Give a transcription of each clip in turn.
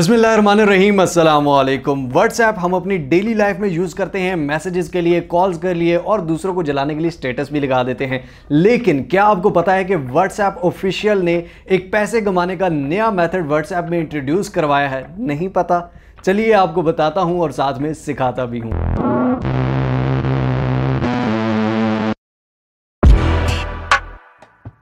बसमीम अल्लाम व्हाट्सएप हम अपनी डेली लाइफ में यूज़ करते हैं मैसेजेस के लिए कॉल्स के लिए और दूसरों को जलाने के लिए स्टेटस भी लगा देते हैं लेकिन क्या आपको पता है कि व्हाट्सएप ऑफिशियल ने एक पैसे कमाने का नया मेथड व्हाट्सएप में इंट्रोड्यूस करवाया है नहीं पता चलिए आपको बताता हूँ और साथ में सिखाता भी हूँ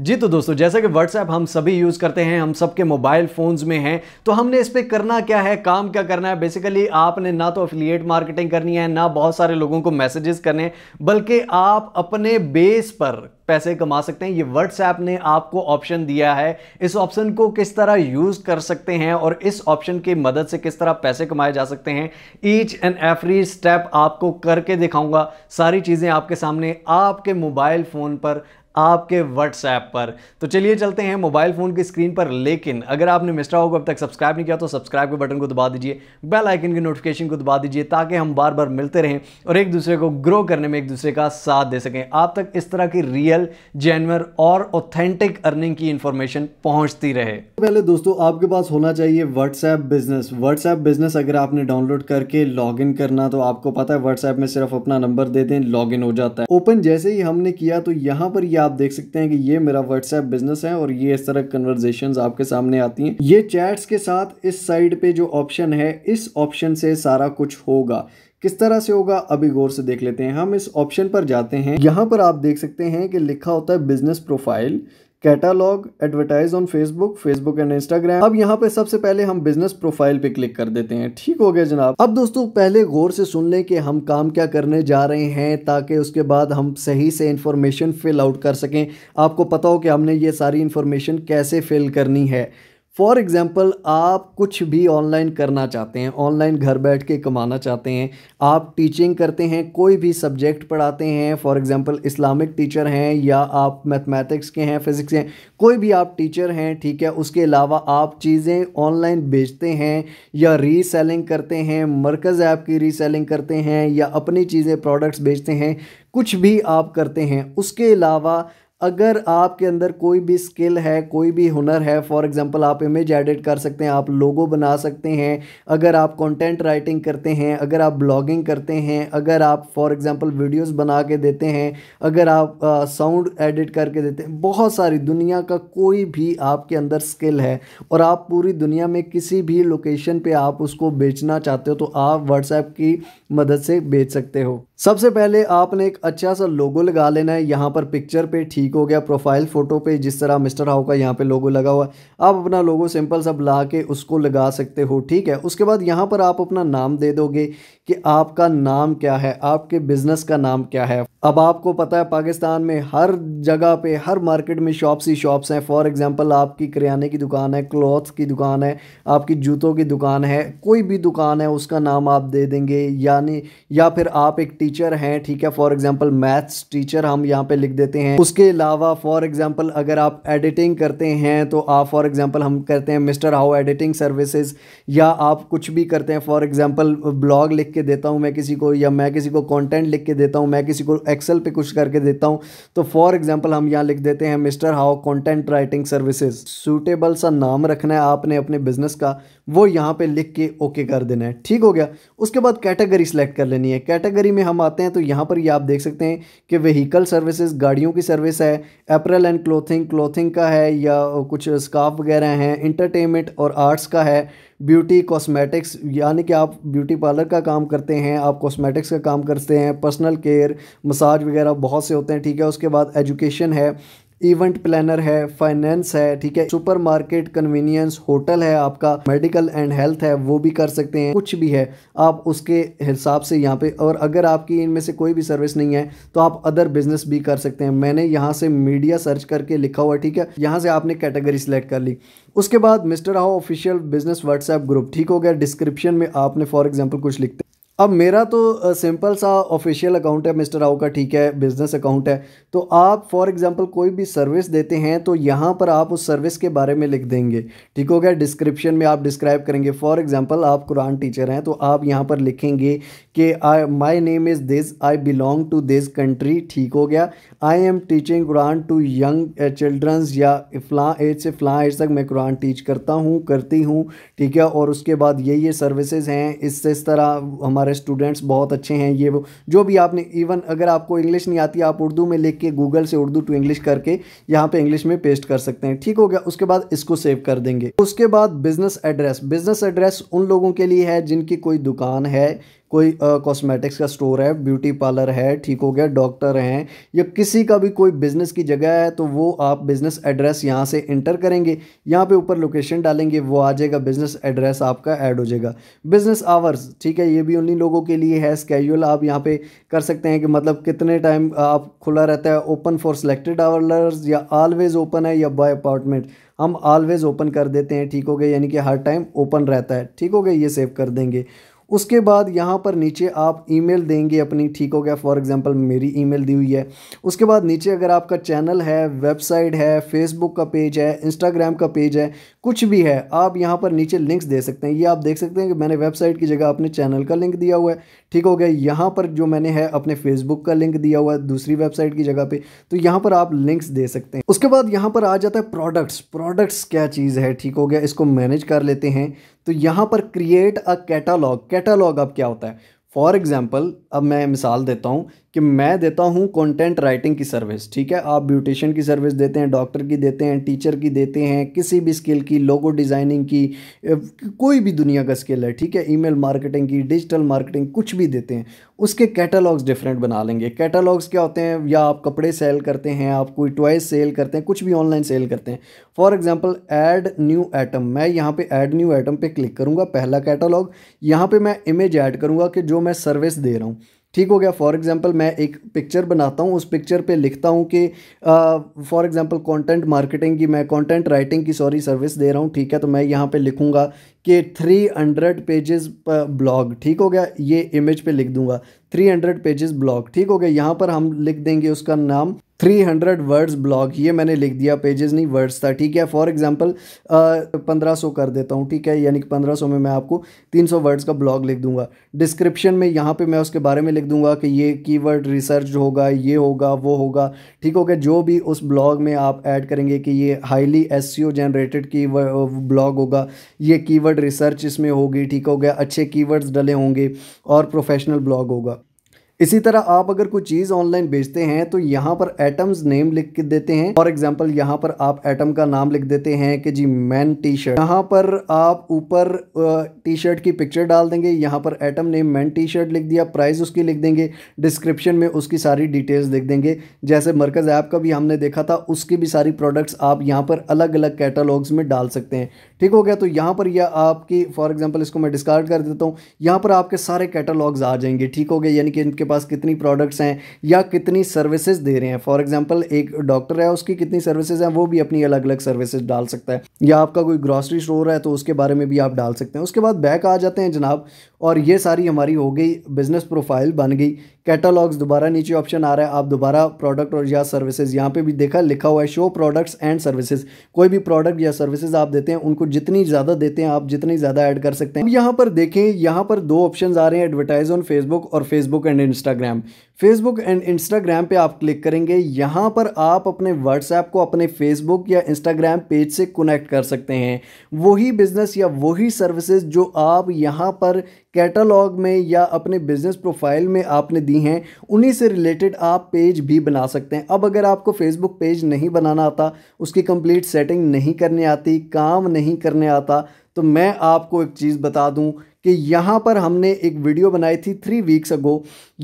जी तो दोस्तों जैसा कि व्हाट्सएप हम सभी यूज़ करते हैं हम सबके मोबाइल फ़ोन्स में हैं तो हमने इस पर करना क्या है काम क्या करना है बेसिकली आपने ना तो अफिलिएट मार्केटिंग करनी है ना बहुत सारे लोगों को मैसेजेस करने हैं बल्कि आप अपने बेस पर पैसे कमा सकते हैं ये व्हाट्सएप ने आपको ऑप्शन दिया है इस ऑप्शन को किस तरह यूज़ कर सकते हैं और इस ऑप्शन की मदद से किस तरह पैसे कमाए जा सकते हैं ईच एंड एवरी स्टेप आपको करके दिखाऊंगा सारी चीज़ें आपके सामने आपके मोबाइल फ़ोन पर आपके व्हाट्सएप पर तो चलिए चलते हैं मोबाइल फ़ोन की स्क्रीन पर लेकिन अगर आपने मिस्टर होगा अब तक सब्सक्राइब नहीं किया तो सब्सक्राइब के बटन को दबा दीजिए बेल आइकन के नोटिफिकेशन को दबा दीजिए ताकि हम बार बार मिलते रहें और एक दूसरे को ग्रो करने में एक दूसरे का साथ दे सकें आप तक इस तरह की रियल जेनवर और ऑथेंटिक अर्निंग की इंफॉर्मेशन पहुंचती रहे पहले दोस्तों आपके पास होना चाहिए व्हाट्सएप बिजनेस व्हाट्सएप बिजनेस अगर आपने डाउनलोड करके लॉग करना तो आपको पता है व्हाट्सएप में सिर्फ अपना नंबर दे दें लॉग हो जाता है ओपन जैसे ही हमने किया तो यहाँ पर यह आप देख सकते हैं कि ये मेरा व्हाट्सएप बिजनेस है और ये इस तरह कन्वर्जेशन आपके सामने आती हैं ये चैट्स के साथ इस साइड पे जो ऑप्शन है इस ऑप्शन से सारा कुछ होगा किस तरह से होगा अभी गौर से देख लेते हैं हम इस ऑप्शन पर जाते हैं यहाँ पर आप देख सकते हैं कि लिखा होता है business profile catalogue advertise on Facebook Facebook and Instagram अब यहाँ पे सबसे पहले हम बिजनेस प्रोफाइल पे क्लिक कर देते हैं ठीक हो गया जनाब अब दोस्तों पहले गौर से सुन लें कि हम काम क्या करने जा रहे हैं ताकि उसके बाद हम सही से इंफॉर्मेशन फिल आउट कर सकें आपको पता हो कि हमने ये सारी इंफॉर्मेशन कैसे फिल करनी है फॉर एग्ज़ाम्पल आप कुछ भी ऑनलाइन करना चाहते हैं ऑनलाइन घर बैठ के कमाना चाहते हैं आप टीचिंग करते हैं कोई भी सब्जेक्ट पढ़ाते हैं फॉर एग्ज़ाम्पल इस्लामिक टीचर हैं या आप मैथमेटिक्स के हैं फिज़िक्स हैं कोई भी आप टीचर हैं ठीक है उसके अलावा आप चीज़ें ऑनलाइन बेचते हैं या रीसेलिंग करते हैं मरकज़ ऐप की रीसेलिंग करते हैं या अपनी चीज़ें प्रोडक्ट्स बेचते हैं कुछ भी आप करते हैं उसके अलावा अगर आपके अंदर कोई भी स्किल है कोई भी हुनर है फॉर एग्जांपल आप इमेज एडिट कर सकते हैं आप लोगो बना सकते हैं अगर आप कंटेंट राइटिंग करते हैं अगर आप ब्लॉगिंग करते हैं अगर आप फॉर एग्जांपल वीडियोस बना के देते हैं अगर आप साउंड एडिट करके देते हैं बहुत सारी दुनिया का कोई भी आपके अंदर स्किल है और आप पूरी दुनिया में किसी भी लोकेशन पर आप उसको बेचना चाहते हो तो आप व्हाट्सएप की मदद से बेच सकते हो सबसे पहले आपने एक अच्छा सा लोगो लगा लेना है यहाँ पर पिक्चर पर ठीक ठीक हो गया प्रोफाइल फ़ोटो पे जिस तरह मिस्टर हाउ का यहाँ पे लोगो लगा हुआ है आप अपना लोगो सिंपल सब ला के उसको लगा सकते हो ठीक है उसके बाद यहाँ पर आप अपना नाम दे दोगे कि आपका नाम क्या है आपके बिज़नेस का नाम क्या है अब आपको पता है पाकिस्तान में हर जगह पे हर मार्केट में शॉप्स ही शॉप्स हैं फॉर एग्जांपल आपकी किराने की दुकान है क्लॉथ्स की दुकान है आपकी जूतों की दुकान है कोई भी दुकान है उसका नाम आप दे देंगे यानी या फिर आप एक टीचर हैं ठीक है फॉर एग्जांपल मैथ्स टीचर हम यहाँ पे लिख देते हैं उसके अलावा फॉर एग्ज़ाम्पल अगर आप एडिटिंग करते हैं तो आप फॉर एग्ज़ाम्पल हम करते हैं मिस्टर हाउ एडिटिंग सर्विसेज या आप कुछ भी करते हैं फॉर एग्ज़ाम्पल ब्लॉग लिख के देता हूँ मैं किसी को या मैं किसी को कंटेंट लिख के देता हूँ मैं किसी को एक्सेल पे कुछ करके देता हूँ तो फॉर एग्ज़ाम्पल हम यहाँ लिख देते हैं mister how content writing services suitable सा नाम रखना है आपने अपने बिजनेस का वो यहाँ पे लिख के ओके कर देना है ठीक हो गया उसके बाद कैटेगरी सेलेक्ट कर लेनी है कैटेगरी में हम आते हैं तो यहाँ पर ये आप देख सकते हैं कि व्हीकल सर्विसेज गाड़ियों की सर्विस है है अप्रैल एंड क्लोथिंग क्लोथिंग का है या कुछ स्काफ वगैरह हैं इंटरटेनमेंट और आर्ट्स का है ब्यूटी कॉस्मेटिक्स यानी कि आप ब्यूटी पार्लर का काम करते हैं आप कॉस्मेटिक्स का काम करते हैं पर्सनल केयर मसाज वगैरह बहुत से होते हैं ठीक है उसके बाद एजुकेशन है इवेंट प्लानर है फाइनेंस है ठीक है सुपरमार्केट कन्वीनियंस होटल है आपका मेडिकल एंड हेल्थ है वो भी कर सकते हैं कुछ भी है आप उसके हिसाब से यहाँ पे और अगर आपकी इनमें से कोई भी सर्विस नहीं है तो आप अदर बिजनेस भी कर सकते हैं मैंने यहाँ से मीडिया सर्च करके लिखा हुआ ठीक है यहाँ से आपने कैटेगरी सेलेक्ट कर ली उसके बाद mister how official business WhatsApp group ठीक हो गया डिस्क्रिप्शन में आपने फॉर एग्जाम्पल कुछ लिखते अब मेरा तो सिंपल सा ऑफिशियल अकाउंट है मिस्टर राव का ठीक है बिज़नेस अकाउंट है तो आप फॉर एग्जांपल कोई भी सर्विस देते हैं तो यहाँ पर आप उस सर्विस के बारे में लिख देंगे ठीक हो गया डिस्क्रिप्शन में आप डिस्क्राइब करेंगे फॉर एग्जांपल आप कुरान टीचर हैं तो आप यहाँ पर लिखेंगे कि I my name is this I belong to this country ठीक हो गया I am teaching Quran to young childrens या फ़लाँ एज से फ़लाँ एज तक मैं कुरान टीच करता हूँ करती हूँ ठीक है और उसके बाद ये ये सर्विसेज़ हैं इससे इस तरह हमारे हमारे स्टूडेंट्स बहुत अच्छे हैं ये वो जो भी आपने इवन अगर आपको इंग्लिश नहीं आती आप उर्दू में लिख के गूगल से उर्दू टू इंग्लिश करके यहाँ पे इंग्लिश में पेस्ट कर सकते हैं ठीक हो गया उसके बाद इसको सेव कर देंगे उसके बाद बिजनेस एड्रेस बिजनेस एड्रेस उन लोगों के लिए है जिनकी कोई दुकान है कोई कॉस्मेटिक्स का स्टोर है ब्यूटी पार्लर है ठीक हो गया डॉक्टर हैं या किसी का भी कोई बिज़नेस की जगह है तो वो आप बिज़नेस एड्रेस यहाँ से इंटर करेंगे यहाँ पे ऊपर लोकेशन डालेंगे वो आ जाएगा बिज़नेस एड्रेस आपका ऐड हो जाएगा बिज़नेस आवर्स ठीक है ये भी उन्हीं लोगों के लिए है स्कैजल आप यहाँ पर कर सकते हैं कि मतलब कितने टाइम आप खुला रहता है ओपन फॉर सेलेक्टेड आवर्स या ऑलवेज़ ओपन है या बाय अपार्टमेंट हम ऑलवेज़ ओपन कर देते हैं ठीक हो गया यानी कि हर टाइम ओपन रहता है ठीक हो गया ये सेव कर देंगे उसके बाद यहाँ पर नीचे आप ईमेल देंगे अपनी ठीक हो गया फॉर एग्जांपल मेरी ईमेल दी हुई है उसके बाद नीचे अगर आपका चैनल है वेबसाइट है फेसबुक का पेज है इंस्टाग्राम का पेज है कुछ भी है आप यहाँ पर नीचे लिंक्स दे सकते हैं ये आप देख सकते हैं कि मैंने वेबसाइट की जगह अपने चैनल का लिंक दिया हुआ है ठीक हो गया यहाँ पर जो मैंने है अपने फेसबुक का लिंक दिया हुआ है दूसरी वेबसाइट की जगह पर तो यहाँ पर आप लिंक्स दे सकते हैं उसके बाद यहाँ पर आ जाता है प्रोडक्ट्स प्रोडक्ट्स क्या चीज़ है ठीक हो गया इसको मैनेज कर लेते हैं तो यहाँ पर क्रिएट अ कैटालॉग कैटालॉग अब क्या होता है फॉर एग्जाम्पल अब मैं मिसाल देता हूँ कि मैं देता हूँ कंटेंट राइटिंग की सर्विस ठीक है आप ब्यूटिशन की सर्विस देते हैं डॉक्टर की देते हैं टीचर की देते हैं किसी भी स्किल की लोगो डिज़ाइनिंग की कोई भी दुनिया का स्किल है ठीक है ईमेल मार्केटिंग की डिजिटल मार्केटिंग कुछ भी देते हैं उसके कैटलॉग्स डिफरेंट बना लेंगे कैटलॉग्स क्या होते हैं या आप कपड़े सेल करते हैं आप कोई टॉयज सेल करते हैं कुछ भी ऑनलाइन सेल करते हैं for example add new item मैं यहाँ पर एड न्यू आइटम पर क्लिक करूँगा पहला कैटलॉग यहाँ पर मैं इमेज ऐड करूँगा कि जो मैं सर्विस दे रहा हूँ ठीक हो गया फॉर एग्जांपल मैं एक पिक्चर बनाता हूँ उस पिक्चर पे लिखता हूँ कि फॉर एग्जांपल कंटेंट मार्केटिंग की मैं कंटेंट राइटिंग की सॉरी सर्विस दे रहा हूँ ठीक है तो मैं यहाँ पे लिखूँगा कि 300 पेजेस ब्लॉग ठीक हो गया ये इमेज पे लिख दूँगा 300 पेजेस ब्लॉग ठीक हो गया यहाँ पर हम लिख देंगे उसका नाम थ्री हंड्रेड वर्ड्स ब्लॉग ये मैंने लिख दिया पेजेस नहीं वर्ड्स था ठीक है फॉर एग्जांपल पंद्रह सौ कर देता हूँ ठीक है यानी कि पंद्रह सौ में मैं आपको तीन सौ वर्ड्स का ब्लॉग लिख दूंगा डिस्क्रिप्शन में यहाँ पे मैं उसके बारे में लिख दूंगा कि ये कीवर्ड रिसर्च होगा ये होगा वो होगा ठीक हो गया जो भी उस ब्लॉग में आप ऐड करेंगे कि ये हाईली एस जनरेटेड की ब्लॉग होगा ये कीवर्ड रिसर्च इसमें होगी ठीक हो गया अच्छे कीवर्ड्स डले होंगे और प्रोफेशनल ब्लॉग होगा इसी तरह आप अगर कोई चीज़ ऑनलाइन बेचते हैं तो यहाँ पर एटम्स नेम लिख के देते हैं फॉर एग्जाम्पल यहाँ पर आप एटम का नाम लिख देते हैं कि जी मैन टी शर्ट यहाँ पर आप ऊपर टी शर्ट की पिक्चर डाल देंगे यहाँ पर item name man T shirt लिख दिया प्राइस उसकी लिख देंगे डिस्क्रिप्शन में उसकी सारी डिटेल्स लिख देंगे जैसे मरकज़ ऐप का भी हमने देखा था उसकी भी सारी प्रोडक्ट्स आप यहाँ पर अलग अलग कैटलॉग्स में डाल सकते हैं ठीक हो गया तो यहाँ पर यह आपकी फॉर एग्जाम्पल इसको मैं डिस्कार्ड कर देता हूँ यहाँ पर आपके सारे कैटलॉग्स आ जाएंगे ठीक हो गया यानी कि इनके पास कितनी प्रोडक्ट्स हैं या कितनी सर्विसेज दे रहे हैं फॉर एग्जाम्पल एक डॉक्टर है उसकी कितनी सर्विसेज हैं वो भी अपनी अलग अलग सर्विसेज डाल सकता है या आपका कोई ग्रॉसरी स्टोर है तो उसके बारे में भी आप डाल सकते हैं उसके बाद बैक आ जाते हैं जनाब और ये सारी हमारी हो गई बिज़नेस प्रोफाइल बन गई कैटलॉग्स दोबारा नीचे ऑप्शन आ रहा है आप दोबारा प्रोडक्ट और या सर्विसेज यहाँ पे भी देखा लिखा हुआ है शो प्रोडक्ट्स एंड सर्विसेज कोई भी प्रोडक्ट या सर्विसेज आप देते हैं उनको जितनी ज़्यादा देते हैं आप जितनी ज़्यादा ऐड कर सकते हैं यहाँ पर देखें यहाँ पर दो ऑप्शन आ रहे हैं एडवर्टाइज ऑन फेसबुक और Facebook and Instagram Facebook and Instagram पे आप क्लिक करेंगे यहाँ पर आप अपने व्हाट्सएप को अपने फेसबुक या इंस्टाग्राम पेज से कनेक्ट कर सकते हैं वही बिज़नेस या वही सर्विसेज जो आप यहाँ पर कैटलॉग में या अपने बिज़नेस प्रोफाइल में आपने दी हैं उन्हीं से रिलेटेड आप पेज भी बना सकते हैं अब अगर आपको फेसबुक पेज नहीं बनाना आता उसकी कंप्लीट सेटिंग नहीं करने आती काम नहीं करने आता तो मैं आपको एक चीज़ बता दूं कि यहाँ पर हमने एक वीडियो बनाई थी थ्री वीक्स अगो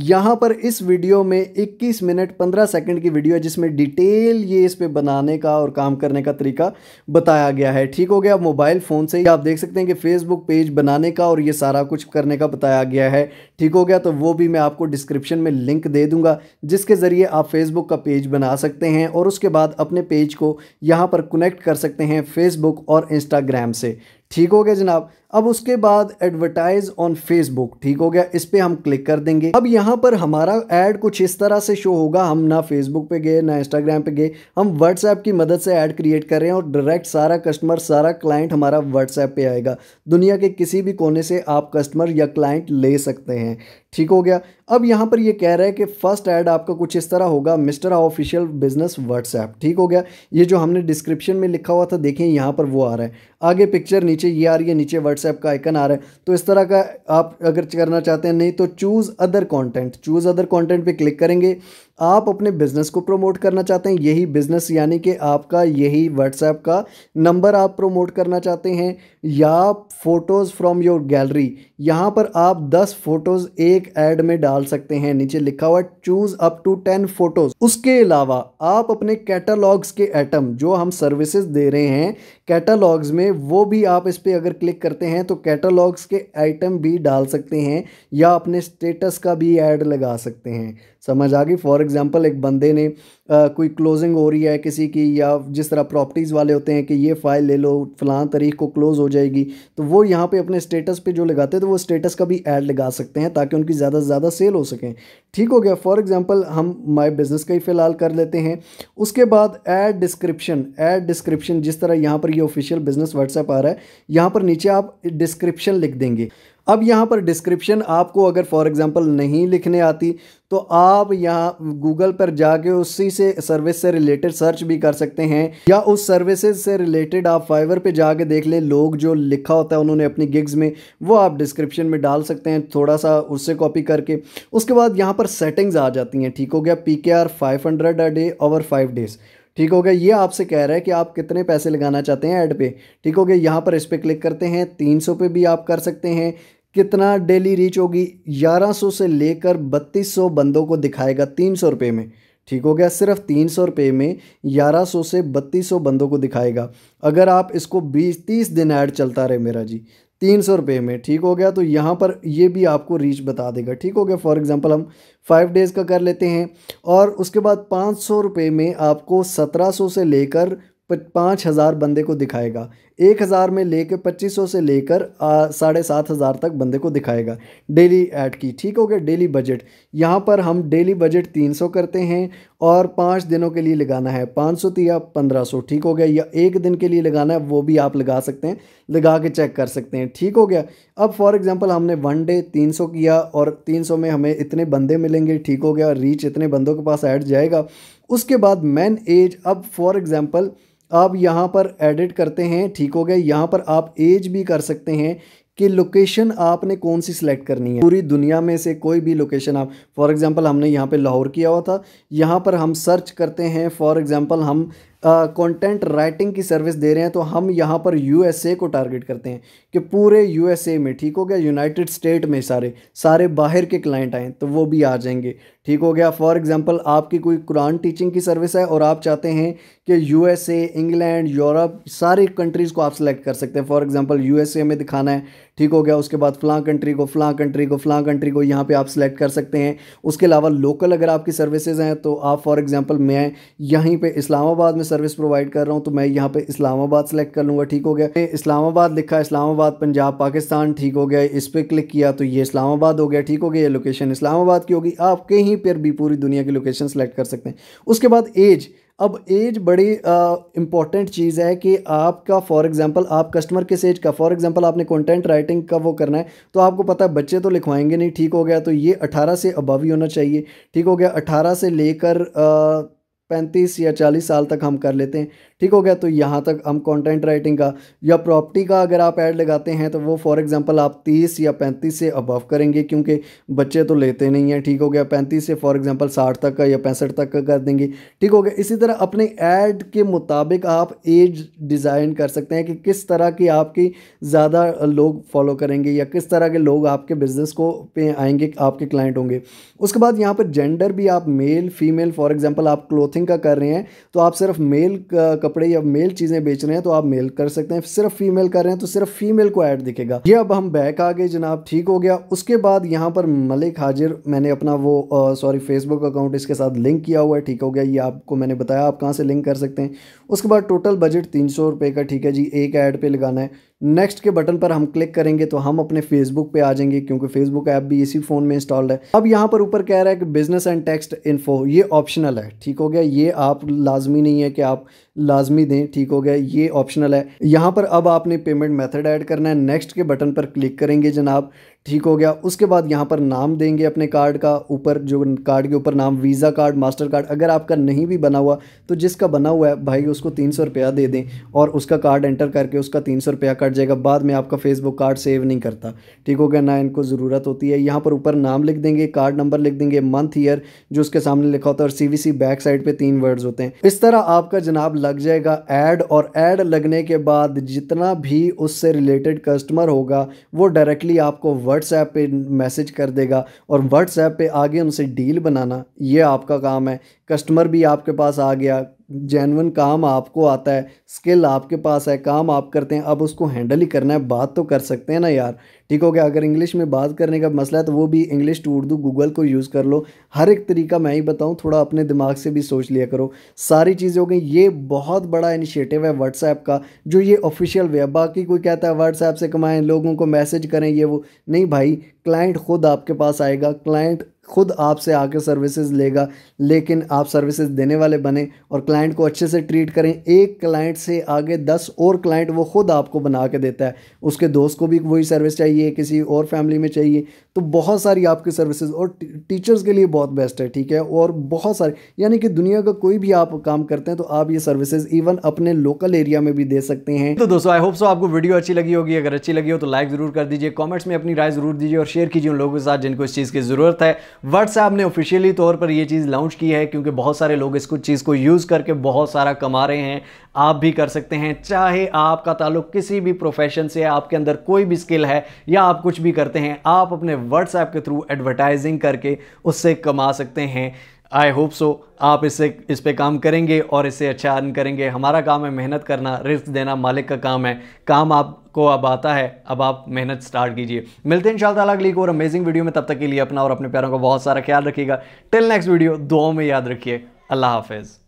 यहाँ पर इस वीडियो में 21 मिनट 15 सेकंड की वीडियो है जिसमें डिटेल ये इस पे बनाने का और काम करने का तरीका बताया गया है ठीक हो गया मोबाइल फ़ोन से ही आप देख सकते हैं कि फेसबुक पेज बनाने का और ये सारा कुछ करने का बताया गया है ठीक हो गया तो वो भी मैं आपको डिस्क्रिप्शन में लिंक दे दूँगा जिसके ज़रिए आप फेसबुक का पेज बना सकते हैं और उसके बाद अपने पेज को यहाँ पर कनेक्ट कर सकते हैं फेसबुक और इंस्टाग्राम से ठीक हो गए जनाब अब उसके बाद एडवर्टाइज ऑन फेसबुक ठीक हो गया इस पर हम क्लिक कर देंगे अब यहाँ पर हमारा ऐड कुछ इस तरह से शो होगा हम ना फेसबुक पे गए ना इंस्टाग्राम पे गए हम व्हाट्सएप की मदद से ऐड क्रिएट कर रहे हैं और डायरेक्ट सारा कस्टमर सारा क्लाइंट हमारा व्हाट्सएप पे आएगा दुनिया के किसी भी कोने से आप कस्टमर या क्लाइंट ले सकते हैं ठीक हो गया अब यहाँ पर ये कह रहा है कि फर्स्ट ऐड आपका कुछ इस तरह होगा मिस्टर ऑफिशियल बिजनेस व्हाट्सएप ठीक हो गया ये जो हमने डिस्क्रिप्शन में लिखा हुआ था देखें यहाँ पर वो आ रहा है आगे पिक्चर नीचे ये आ रही है नीचे व्हाट्सएप व्हाट्सएप का आइकन आ रहा है तो इस तरह का आप अगर करना चाहते हैं नहीं तो choose other content choose other content पर क्लिक करेंगे आप अपने बिज़नेस को प्रमोट करना चाहते हैं यही बिज़नेस यानी कि आपका यही व्हाट्सएप का नंबर आप प्रमोट करना चाहते हैं या फ़ोटोज़ फ्रॉम योर गैलरी यहाँ पर आप 10 फ़ोटोज़ एक ऐड में डाल सकते हैं नीचे लिखा हुआ चूज़ अप टू 10 फ़ोटोज़ उसके अलावा आप अपने कैटलॉग्स के आइटम जो हम सर्विसेज दे रहे हैं कैटलॉग्स में वो भी आप इस पर अगर क्लिक करते हैं तो कैटलॉग्स के आइटम भी डाल सकते हैं या अपने स्टेटस का भी ऐड लगा सकते हैं समझ आ गई फॉर एग्ज़ाम्पल एक बंदे ने आ, कोई क्लोजिंग हो रही है किसी की या जिस तरह प्रॉपर्टीज़ वाले होते हैं कि ये फ़ाइल ले लो फ़लाँ तारीख को क्लोज़ हो जाएगी तो वो यहाँ पे अपने स्टेटस पे जो लगाते हैं तो वो स्टेटस का भी ऐड लगा सकते हैं ताकि उनकी ज़्यादा से ज़्यादा सेल हो सकें ठीक हो गया फॉर एग्ज़ाम्पल हम माई बिज़नेस का ही फ़िलहाल कर लेते हैं उसके बाद एड डिस्क्रिप्शन एड डिस्क्रिप्शन जिस तरह यहाँ पर ये ऑफिशियल बिज़नेस व्हाट्सएप आ रहा है यहाँ पर नीचे आप डिस्क्रिप्शन लिख देंगे अब यहाँ पर डिस्क्रिप्शन आपको अगर फॉर एग्ज़ाम्पल नहीं लिखने आती तो आप यहाँ गूगल पर जाके उसी से सर्विस से रिलेटेड सर्च भी कर सकते हैं या उस सर्विसेज से रिलेटेड आप फाइवर पे जाके देख लें लोग जो लिखा होता है उन्होंने अपनी गिग्स में वो आप डिस्क्रिप्शन में डाल सकते हैं थोड़ा सा उससे कॉपी करके उसके बाद यहाँ पर सेटिंग्स आ जाती हैं ठीक हो गया P K R five hundred a day over five days ठीक हो गया ये आपसे कह रहा है कि आप कितने पैसे लगाना चाहते हैं ऐड पे ठीक हो गया यहाँ पर इस पर क्लिक करते हैं तीन सौ पे भी आप कर सकते हैं कितना डेली रीच होगी ग्यारह सौ से लेकर बत्तीस सौ बंदों को दिखाएगा तीन सौ रुपये में ठीक हो गया सिर्फ तीन सौ रुपये में ग्यारह सौ से बत्तीस सौ बंदों को दिखाएगा अगर आप इसको बीस तीस दिन ऐड चलता रहे मेरा जी तीन सौ रुपये में ठीक हो गया तो यहाँ पर ये भी आपको रीच बता देगा ठीक हो गया फॉर एग्ज़ाम्पल हम फाइव डेज़ का कर लेते हैं और उसके बाद पाँच सौ रुपये में आपको सत्रह सौ से लेकर पाँच हज़ार बंदे को दिखाएगा एक हज़ार में ले कर पच्चीस सौ से लेकर साढ़े सात हज़ार तक बंदे को दिखाएगा डेली ऐड की ठीक हो गया डेली बजट यहाँ पर हम डेली बजट तीन सौ करते हैं और पाँच दिनों के लिए लगाना है पाँच सौ या पंद्रह सौ ठीक हो गया या एक दिन के लिए लगाना है वो भी आप लगा सकते हैं लगा के चेक कर सकते हैं ठीक हो गया अब फॉर एग्ज़ाम्पल हमने वन डे तीन सौ किया और तीन सौ में हमें इतने बंदे मिलेंगे ठीक हो गया रीच इतने बंदों के पास ऐड जाएगा उसके बाद मैन एज अब फॉर एग्ज़ाम्पल आप यहाँ पर एडिट करते हैं ठीक हो गया यहाँ पर आप एज भी कर सकते हैं कि लोकेशन आपने कौन सी सिलेक्ट करनी है पूरी दुनिया में से कोई भी लोकेशन आप फॉर एग्ज़ाम्पल हमने यहाँ पे लाहौर किया हुआ था यहाँ पर हम सर्च करते हैं फॉर एग्ज़ाम्पल हम कंटेंट राइटिंग की सर्विस दे रहे हैं तो हम यहाँ पर यूएसए को टारगेट करते हैं कि पूरे यूएसए में ठीक हो गया यूनाइटेड स्टेट में सारे सारे बाहर के क्लाइंट आएँ तो वो भी आ जाएंगे ठीक हो गया फॉर एग्जांपल आपकी कोई कुरान टीचिंग की सर्विस है और आप चाहते हैं कि यूएसए इंग्लैंड यूरोप सारी कंट्रीज़ को आप सेलेक्ट कर सकते हैं फॉर एग्जाम्पल यू में दिखाना है ठीक हो गया उसके बाद फ़लाँ कंट्री को फ़लाँ कंट्री को फ़लाँ कंट्री को यहाँ पर आप सेलेक्ट कर सकते हैं उसके अलावा लोकल अगर आपकी सर्विसेज हैं तो आप फॉर एग्ज़ाम्पल मैं यहीं पर इस्लामाबाद में सर्विस प्रोवाइड कर रहा हूँ तो मैं यहाँ पे इस्लामाबाद सेलेक्ट कर लूँगा ठीक हो गया इस्लामाबाद लिखा इस्लामाबाद पंजाब पाकिस्तान ठीक हो गया इस पर क्लिक किया तो ये इस्लामाबाद हो गया ठीक हो गया ये लोकेशन इस्लामाबाद की होगी आप कहीं पर भी पूरी दुनिया की लोकेशन सेलेक्ट कर सकते हैं उसके बाद एज अब एज बड़ी इंपॉर्टेंट चीज़ है कि आपका फॉर एग्जांपल आप कस्टमर किस एज का फॉर एग्जांपल आपने कंटेंट राइटिंग का वो करना है तो आपको पता है बच्चे तो लिखवाएंगे नहीं ठीक हो गया तो ये 18 से अबव ही होना चाहिए ठीक हो गया 18 से लेकर uh, पैंतीस या चालीस साल तक हम कर लेते हैं ठीक हो गया तो यहाँ तक हम कंटेंट राइटिंग का या प्रॉपर्टी का अगर आप ऐड लगाते हैं तो वो फॉर एग्जांपल आप तीस या पैंतीस से अबव करेंगे क्योंकि बच्चे तो लेते नहीं हैं ठीक हो गया पैंतीस से फॉर एग्जांपल साठ तक का या पैंसठ तक का कर देंगे ठीक हो गया इसी तरह अपने ऐड के मुताबिक आप एज डिज़ाइन कर सकते हैं कि किस तरह की आपकी ज़्यादा लोग फॉलो करेंगे या किस तरह के लोग आपके बिज़नेस को पे आएंगे आपके क्लाइंट होंगे उसके बाद यहाँ पर जेंडर भी आप मेल फीमेल फॉर एग्ज़ाम्पल आप क्लोथिंग क्लॉथिंग का कर रहे हैं तो आप सिर्फ मेल कपड़े या मेल चीज़ें बेच रहे हैं तो आप मेल कर सकते हैं सिर्फ फीमेल कर रहे हैं तो सिर्फ फीमेल को ऐड दिखेगा ये अब हम बैक आ गए जनाब ठीक हो गया उसके बाद यहाँ पर मलिक हाजिर मैंने अपना वो सॉरी फेसबुक अकाउंट इसके साथ लिंक किया हुआ है ठीक हो गया ये आपको मैंने बताया आप कहाँ से लिंक कर सकते हैं उसके बाद टोटल बजट तीन सौ का ठीक है जी एक ऐड पर लगाना है नेक्स्ट के बटन पर हम क्लिक करेंगे तो हम अपने फेसबुक पे आ जाएंगे क्योंकि फेसबुक ऐप भी इसी फ़ोन में इंस्टॉल्ड है अब यहाँ पर ऊपर कह रहा है कि बिजनेस एंड टेक्स्ट इन्फो ये ऑप्शनल है ठीक हो गया ये आप लाजमी नहीं है कि आप लाजमी दें ठीक हो गया ये ऑप्शनल है यहाँ पर अब आपने पेमेंट मेथड ऐड करना है नेक्स्ट के बटन पर क्लिक करेंगे जनाब ठीक हो गया उसके बाद यहाँ पर नाम देंगे अपने कार्ड का ऊपर जो कार्ड के ऊपर नाम वीज़ा कार्ड मास्टर कार्ड अगर आपका नहीं भी बना हुआ तो जिसका बना हुआ है भाई उसको तीन सौ रुपया दे दें और उसका कार्ड एंटर करके उसका तीन सौ रुपया कट जाएगा बाद में आपका फेसबुक कार्ड सेव नहीं करता ठीक हो गया ना इनको ज़रूरत होती है यहाँ पर ऊपर नाम लिख देंगे कार्ड नंबर लिख देंगे मंथ ईयर जो उसके सामने लिखा होता है और सी बैक साइड पर तीन वर्ड्स होते हैं इस तरह आपका जनाब लग जाएगा एड और एड लगने के बाद जितना भी उससे रिलेटेड कस्टमर होगा वो डायरेक्टली आपको व्हाट्सएप पे मैसेज कर देगा और व्हाट्सएप पे आगे उनसे डील बनाना ये आपका काम है कस्टमर भी आपके पास आ गया जैनवन काम आपको आता है स्किल आपके पास है काम आप करते हैं अब उसको हैंडल ही करना है बात तो कर सकते हैं ना यार ठीक हो गया अगर इंग्लिश में बात करने का मसला है तो वो भी इंग्लिश टू उर्दू गूगल को यूज़ कर लो हर एक तरीका मैं ही बताऊँ थोड़ा अपने दिमाग से भी सोच लिया करो सारी चीज़ें हो गई ये बहुत बड़ा इनिशिएटिव है व्हाट्सएप का जो ये ऑफिशियल वे बाकी कोई कहता है व्हाट्सएप से कमाएँ लोगों को मैसेज करें ये वो नहीं भाई क्लाइंट खुद आपके पास आएगा क्लाइंट खुद आपसे आकर सर्विसेज लेगा लेकिन आप सर्विसेज देने वाले बने और क्लाइंट को अच्छे से ट्रीट करें एक क्लाइंट से आगे दस और क्लाइंट वो खुद आपको बना के देता है उसके दोस्त को भी वही सर्विस चाहिए किसी और फैमिली में चाहिए तो बहुत सारी आपकी सर्विसेज और टीचर्स के लिए बहुत बेस्ट है ठीक है और बहुत सारे यानी कि दुनिया का कोई भी आप काम करते हैं तो आप ये सर्विसेज इवन अपने लोकल एरिया में भी दे सकते हैं तो दोस्तों आई होप सो आपको वीडियो अच्छी लगी होगी अगर अच्छी लगी हो तो लाइक जरूर कर दीजिए कॉमेंट्स में अपनी राय जरूर दीजिए और शेयर कीजिए उन लोगों के साथ जिनको इस चीज़ की ज़रूरत है व्हाट्सएप ने ऑफिशियली तौर पर यह चीज़ लॉन्च की है क्योंकि बहुत सारे लोग इसको चीज़ को यूज़ करके बहुत सारा कमा रहे हैं आप भी कर सकते हैं चाहे आपका ताल्लुक किसी भी प्रोफेशन से आपके अंदर कोई भी स्किल है या आप कुछ भी करते हैं आप अपने व्हाट्सएप के थ्रू एडवर्टाइजिंग करके उससे कमा सकते हैं आई होप सो आप इससे इस पे काम करेंगे और इससे अच्छा अर्न करेंगे हमारा काम है मेहनत करना रिस्क देना मालिक का काम है काम आपको अब आता है अब आप मेहनत स्टार्ट कीजिए मिलते हैं इंशाल्लाह अगली एक और अमेजिंग वीडियो में तब तक के लिए अपना और अपने प्यारों का बहुत सारा ख्याल रखिएगा टिल नेक्स्ट वीडियो दो में याद रखिए अल्लाह हाफिज़